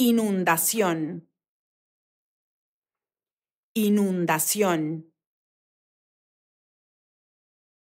Inundación. Inundación.